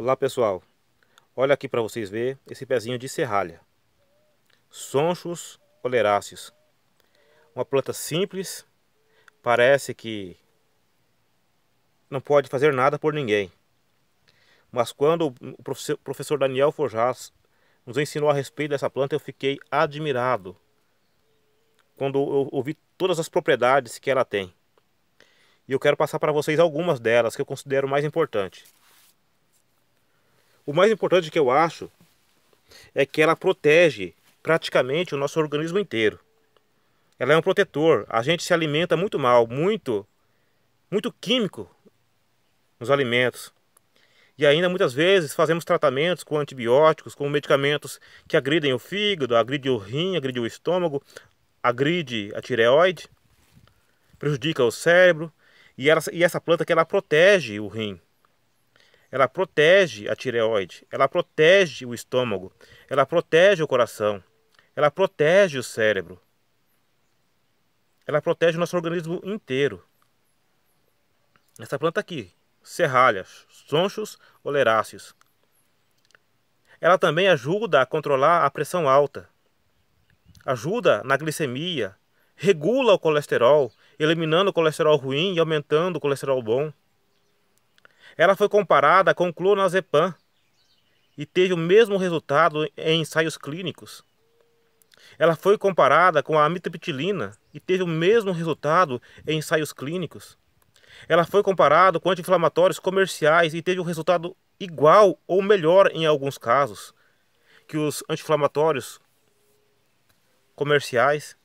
Olá pessoal, olha aqui para vocês ver esse pezinho de serralha, sonchos oleráceos, uma planta simples, parece que não pode fazer nada por ninguém, mas quando o professor Daniel Forjas nos ensinou a respeito dessa planta eu fiquei admirado, quando eu ouvi todas as propriedades que ela tem, e eu quero passar para vocês algumas delas que eu considero mais importantes. O mais importante que eu acho é que ela protege praticamente o nosso organismo inteiro. Ela é um protetor. A gente se alimenta muito mal, muito, muito químico nos alimentos. E ainda muitas vezes fazemos tratamentos com antibióticos, com medicamentos que agridem o fígado, agridem o rim, agridem o estômago, agride a tireoide, prejudica o cérebro. E, ela, e essa planta que ela protege o rim, ela protege a tireoide, ela protege o estômago, ela protege o coração, ela protege o cérebro, ela protege o nosso organismo inteiro. Essa planta aqui, serralhas, sonchos oleráceos. Ela também ajuda a controlar a pressão alta, ajuda na glicemia, regula o colesterol, eliminando o colesterol ruim e aumentando o colesterol bom. Ela foi comparada com clonazepam e teve o mesmo resultado em ensaios clínicos. Ela foi comparada com a amitriptilina e teve o mesmo resultado em ensaios clínicos. Ela foi comparada com anti-inflamatórios comerciais e teve um resultado igual ou melhor em alguns casos que os anti-inflamatórios comerciais.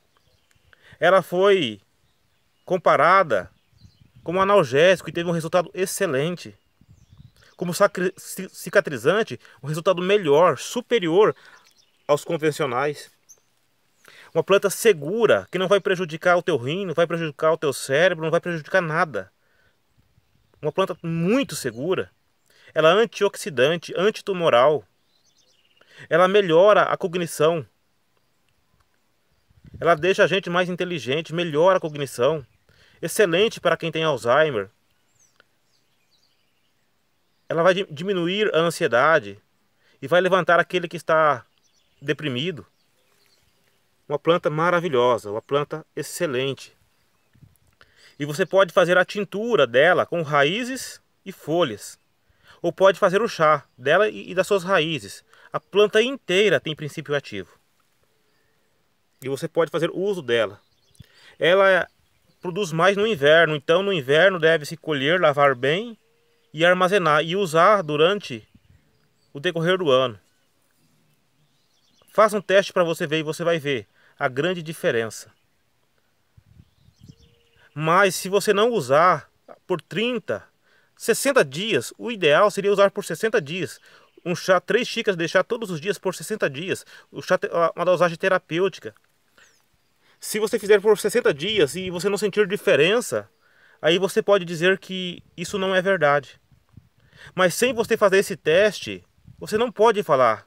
Ela foi comparada com analgésico e teve um resultado excelente como cicatrizante um resultado melhor, superior aos convencionais. Uma planta segura, que não vai prejudicar o teu rim, não vai prejudicar o teu cérebro, não vai prejudicar nada. Uma planta muito segura. Ela é antioxidante, antitumoral. Ela melhora a cognição. Ela deixa a gente mais inteligente, melhora a cognição. Excelente para quem tem Alzheimer, ela vai diminuir a ansiedade e vai levantar aquele que está deprimido. Uma planta maravilhosa, uma planta excelente. E você pode fazer a tintura dela com raízes e folhas. Ou pode fazer o chá dela e das suas raízes. A planta inteira tem princípio ativo. E você pode fazer uso dela. Ela produz mais no inverno, então no inverno deve-se colher, lavar bem e armazenar e usar durante o decorrer do ano. Faça um teste para você ver e você vai ver a grande diferença. Mas se você não usar por 30, 60 dias, o ideal seria usar por 60 dias. Um chá, três xícaras, deixar todos os dias por 60 dias. O chá, uma dosagem terapêutica. Se você fizer por 60 dias e você não sentir diferença, aí você pode dizer que isso não é verdade. Mas sem você fazer esse teste, você não pode falar.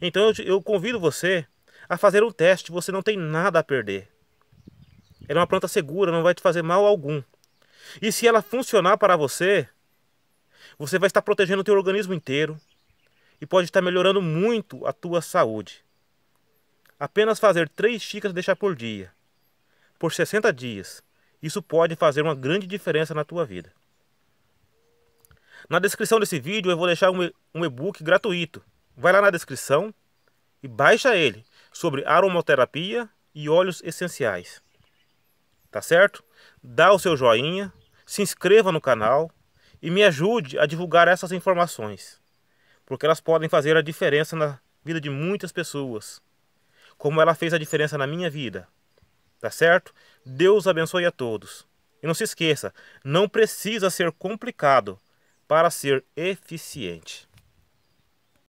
Então eu, eu convido você a fazer um teste, você não tem nada a perder. Ela é uma planta segura, não vai te fazer mal algum. E se ela funcionar para você, você vai estar protegendo o teu organismo inteiro e pode estar melhorando muito a tua saúde. Apenas fazer três xícaras deixar por dia, por 60 dias, isso pode fazer uma grande diferença na tua vida. Na descrição desse vídeo eu vou deixar um e-book gratuito. Vai lá na descrição e baixa ele sobre aromaterapia e óleos essenciais. Tá certo? Dá o seu joinha, se inscreva no canal e me ajude a divulgar essas informações, porque elas podem fazer a diferença na vida de muitas pessoas, como ela fez a diferença na minha vida. Tá certo? Deus abençoe a todos. E não se esqueça, não precisa ser complicado para ser eficiente.